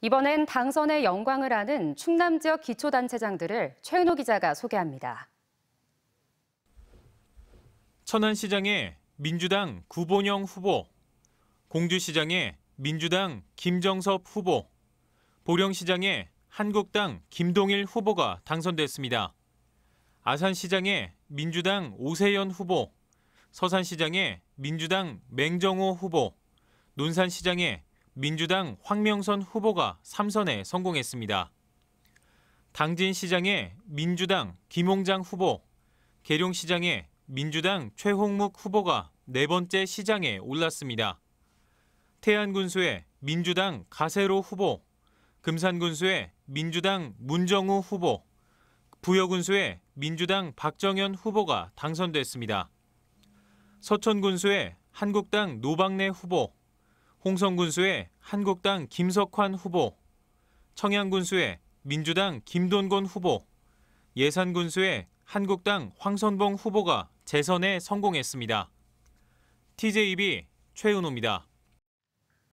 이번엔 당선의 영광을 아는 충남 지역 기초단체장들을 최은호 기자가 소개합니다. 천안시장의 민주당 구본영 후보, 공주시장의 민주당 김정섭 후보, 보령시장의 한국당 김동일 후보가 당선됐습니다. 아산시장의 민주당 오세연 후보, 서산시장의 민주당 맹정호 후보, 논산시장의 민주당 황명선 후보가 3선에 성공했습니다. 당진 시장에 민주당 김홍장 후보, 계룡 시장에 민주당 최홍묵 후보가 네 번째 시장에 올랐습니다. 태안군수에 민주당 가세로 후보, 금산군수에 민주당 문정우 후보, 부여군수에 민주당 박정현 후보가 당선됐습니다. 서천군수에 한국당 노박내 후보, 홍성군수의 한국당 김석환 후보, 청양군수의 민주당 김돈곤 후보, 예산군수의 한국당 황선봉 후보가 재선에 성공했습니다. TJB 최은호입니다.